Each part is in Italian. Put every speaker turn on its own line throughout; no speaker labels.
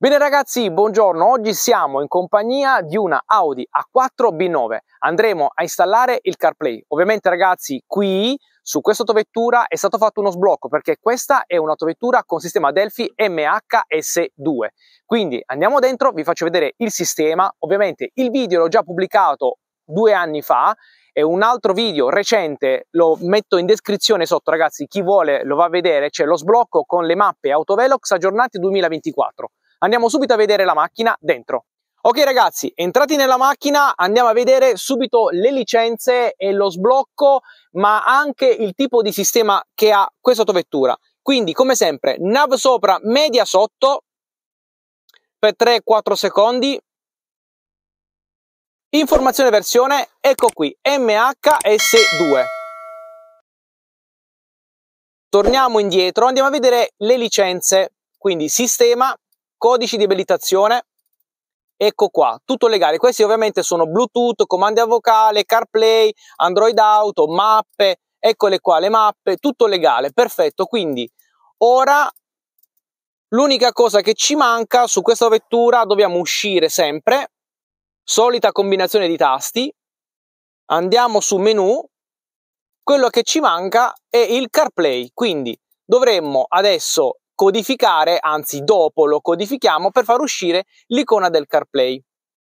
Bene ragazzi, buongiorno. Oggi siamo in compagnia di una Audi A4 B9. Andremo a installare il CarPlay. Ovviamente ragazzi, qui su questa autovettura è stato fatto uno sblocco perché questa è un'autovettura con sistema Delphi MHS2. Quindi andiamo dentro, vi faccio vedere il sistema. Ovviamente il video l'ho già pubblicato due anni fa e un altro video recente lo metto in descrizione sotto ragazzi chi vuole lo va a vedere c'è lo sblocco con le mappe autovelox aggiornate 2024 Andiamo subito a vedere la macchina dentro. Ok ragazzi, entrati nella macchina andiamo a vedere subito le licenze e lo sblocco, ma anche il tipo di sistema che ha questa autovettura. Quindi, come sempre, nav sopra, media sotto per 3-4 secondi. Informazione versione, ecco qui, MHS2. Torniamo indietro, andiamo a vedere le licenze, quindi sistema, codici di abilitazione, ecco qua, tutto legale. Questi ovviamente sono Bluetooth, comandi a vocale, CarPlay, Android Auto, mappe, eccole qua le mappe, tutto legale, perfetto. Quindi ora l'unica cosa che ci manca su questa vettura dobbiamo uscire sempre, solita combinazione di tasti, andiamo su menu, quello che ci manca è il CarPlay, quindi dovremmo adesso codificare, anzi dopo lo codifichiamo per far uscire l'icona del CarPlay.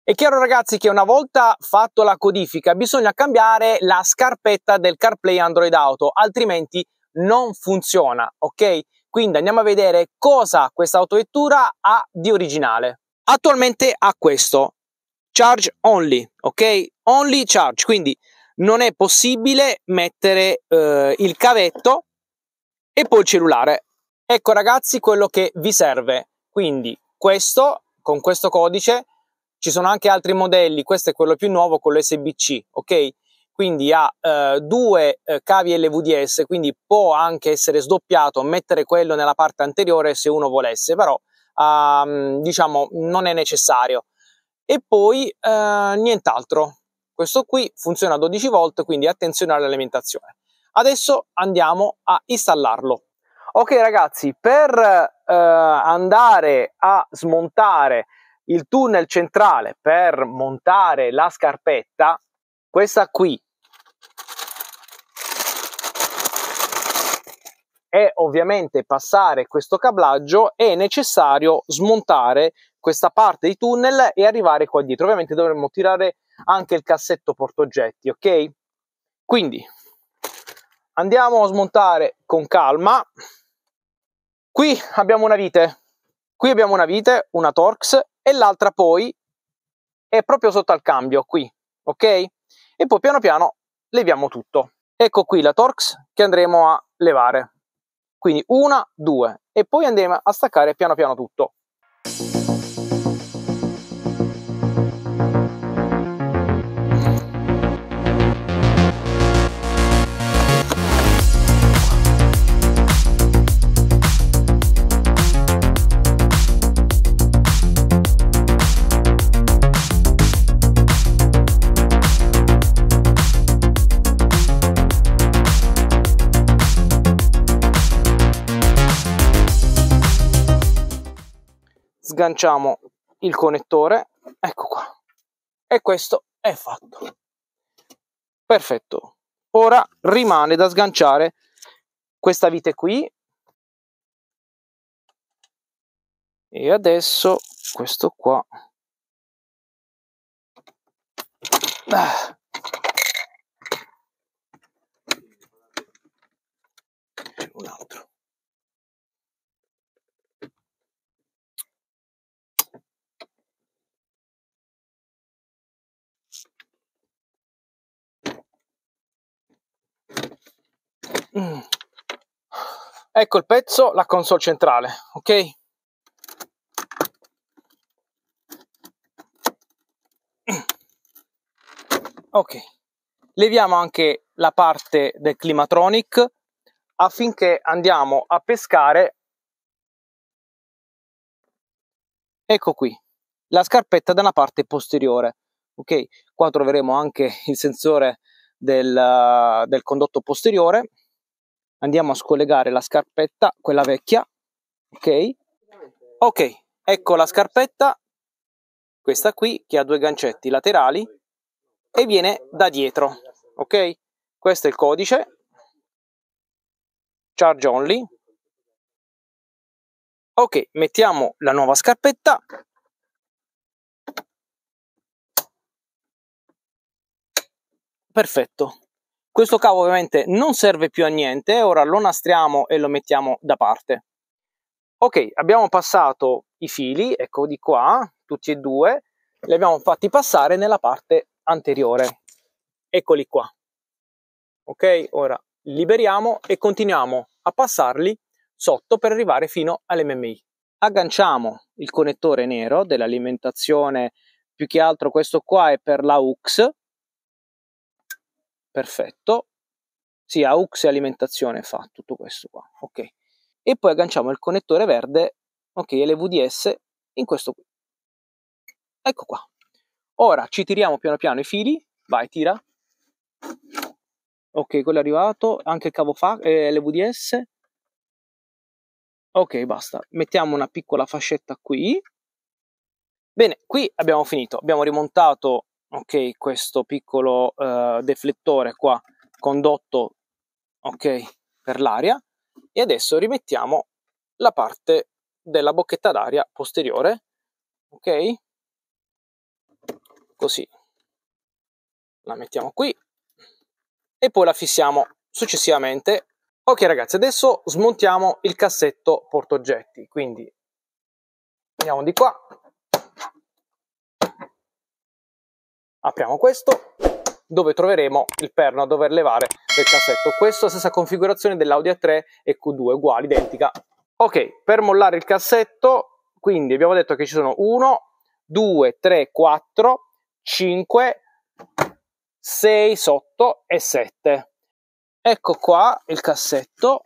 È chiaro ragazzi che una volta fatto la codifica bisogna cambiare la scarpetta del CarPlay Android Auto, altrimenti non funziona, ok? Quindi andiamo a vedere cosa questa autovettura ha di originale. Attualmente ha questo, charge only, ok? Only charge, quindi non è possibile mettere eh, il cavetto e poi il cellulare. Ecco ragazzi quello che vi serve. Quindi questo, con questo codice, ci sono anche altri modelli, questo è quello più nuovo con l'SBC, ok? Quindi ha eh, due eh, cavi LVDS, quindi può anche essere sdoppiato, mettere quello nella parte anteriore se uno volesse, però ehm, diciamo non è necessario. E poi eh, nient'altro. Questo qui funziona a 12 volt, quindi attenzione all'alimentazione. Adesso andiamo a installarlo. Ok ragazzi, per eh, andare a smontare il tunnel centrale per montare la scarpetta, questa qui è ovviamente passare questo cablaggio, è necessario smontare questa parte di tunnel e arrivare qua dietro. Ovviamente dovremmo tirare anche il cassetto portoggetti, ok? Quindi andiamo a smontare con calma Qui abbiamo una vite, qui abbiamo una vite, una Torx e l'altra poi è proprio sotto al cambio, qui, ok? E poi piano piano leviamo tutto. Ecco qui la Torx che andremo a levare. Quindi una, due e poi andremo a staccare piano piano tutto. sganciamo il connettore ecco qua e questo è fatto perfetto ora rimane da sganciare questa
vite qui e adesso questo qua ah. un altro Mm.
Ecco il pezzo, la console centrale, ok? Mm. Ok, leviamo anche la parte del climatronic affinché andiamo a pescare. Ecco qui, la scarpetta da una parte posteriore. Ok, qua troveremo anche il sensore del, del condotto posteriore andiamo a scollegare la scarpetta, quella vecchia, ok? Ok, ecco la scarpetta, questa qui che ha due gancetti laterali e viene da dietro, ok? Questo è il codice,
charge only. Ok, mettiamo la nuova scarpetta.
Perfetto. Questo cavo ovviamente non serve più a niente, ora lo nastriamo e lo mettiamo da parte. Ok, abbiamo passato i fili, ecco di qua, tutti e due, li abbiamo fatti passare nella parte anteriore. Eccoli qua. Ok, ora liberiamo e continuiamo a passarli sotto per arrivare fino all'MMI. Agganciamo il connettore nero dell'alimentazione, più che altro questo qua è per la UX, perfetto. Sì, AUX e alimentazione fa tutto questo qua, ok. E poi agganciamo il connettore verde, ok, LVDS in questo qui. Ecco qua. Ora ci tiriamo piano piano i fili, vai, tira. Ok, quello è arrivato, anche il cavo fa, eh, LVDS. Ok, basta. Mettiamo una piccola fascetta qui. Bene, qui abbiamo finito. Abbiamo rimontato ok questo piccolo uh, deflettore qua condotto ok per l'aria e adesso rimettiamo la parte della bocchetta d'aria posteriore ok così la mettiamo qui e poi la fissiamo successivamente ok ragazzi adesso smontiamo il cassetto portoggetti quindi andiamo di qua apriamo questo dove troveremo il perno a dover levare del cassetto. Questa è la stessa configurazione dell'audio A3 e Q2, uguale, identica. Ok, per mollare il cassetto, quindi abbiamo detto che ci sono 1, 2, 3, 4, 5, 6 sotto e 7. Ecco qua il cassetto,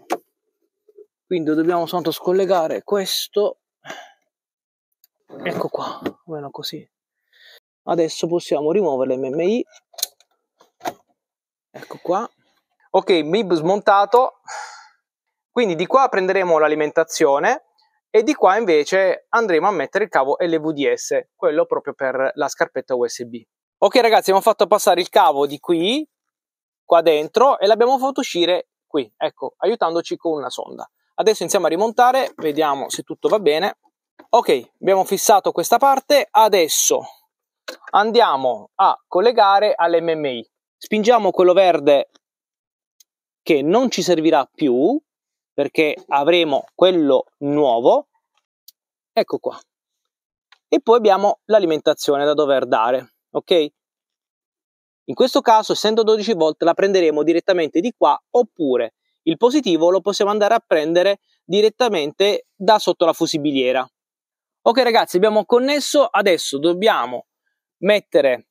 quindi dobbiamo soltanto scollegare questo. Ecco qua, almeno così adesso possiamo rimuovere l'MMI ecco qua ok MIB smontato quindi di qua prenderemo l'alimentazione e di qua invece andremo a mettere il cavo LVDS quello proprio per la scarpetta USB ok ragazzi abbiamo fatto passare il cavo di qui qua dentro e l'abbiamo fatto uscire qui ecco aiutandoci con una sonda adesso iniziamo a rimontare vediamo se tutto va bene ok abbiamo fissato questa parte adesso andiamo a collegare all'MMI. Spingiamo quello verde che non ci servirà più perché avremo quello nuovo. Ecco qua. E poi abbiamo l'alimentazione da dover dare, ok? In questo caso, essendo 12 volt, la prenderemo direttamente di qua oppure il positivo lo possiamo andare a prendere direttamente da sotto la fusibiliera. Ok ragazzi, abbiamo connesso, adesso dobbiamo mettere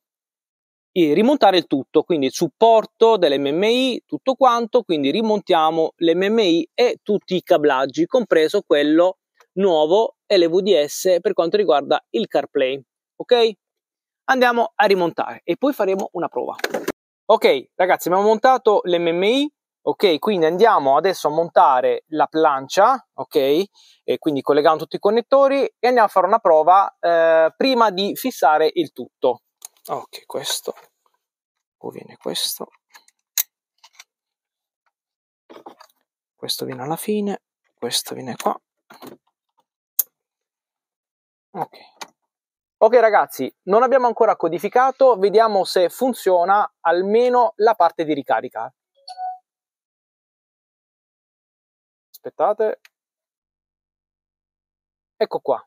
e rimontare il tutto, quindi il supporto dell'MMI, tutto quanto, quindi rimontiamo l'MMI e tutti i cablaggi, compreso quello nuovo LVDS per quanto riguarda il CarPlay, ok? Andiamo a rimontare e poi faremo una prova. Ok, ragazzi, abbiamo montato l'MMI, Ok, quindi andiamo adesso a montare la plancia, ok? E quindi collegando tutti i connettori e andiamo a fare una prova eh, prima di fissare il tutto. Ok, questo. Poi viene questo. Questo viene alla fine, questo viene qua. Ok. Ok ragazzi, non abbiamo ancora codificato, vediamo se funziona
almeno la parte di ricarica. aspettate, ecco qua.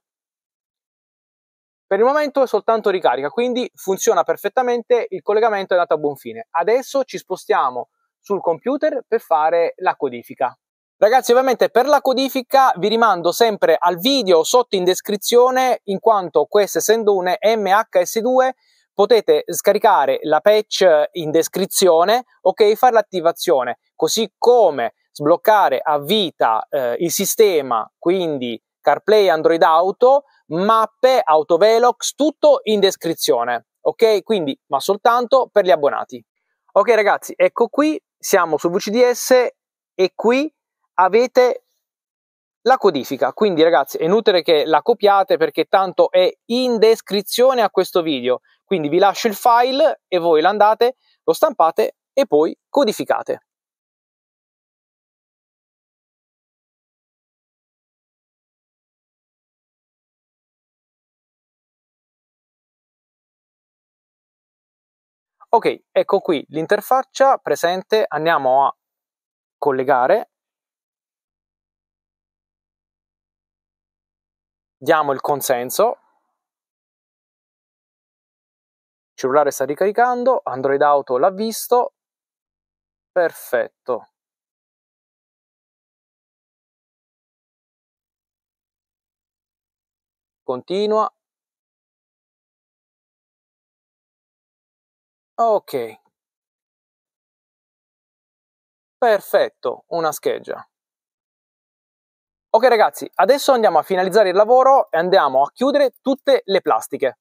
Per il momento è soltanto ricarica, quindi funziona perfettamente, il collegamento è andato a buon fine. Adesso ci spostiamo sul computer per fare la codifica. Ragazzi, ovviamente per la codifica vi rimando sempre al video sotto in descrizione, in quanto queste essendo une MHS2 potete scaricare la patch in descrizione, ok, fare l'attivazione, così come sbloccare a vita eh, il sistema, quindi CarPlay, Android Auto, mappe, Autovelox, tutto in descrizione. Ok? Quindi, ma soltanto per gli abbonati. Ok ragazzi, ecco qui, siamo su VCDS e qui avete la codifica. Quindi ragazzi, è inutile che la copiate perché tanto è in descrizione a questo video. Quindi vi lascio il file e voi l'andate,
lo stampate e poi codificate. Ok, ecco qui l'interfaccia presente, andiamo a collegare, diamo il consenso, il cellulare sta ricaricando, Android Auto l'ha visto, perfetto. Continua, Ok. Perfetto, una scheggia. Ok ragazzi, adesso andiamo a finalizzare il lavoro e andiamo a chiudere tutte le plastiche.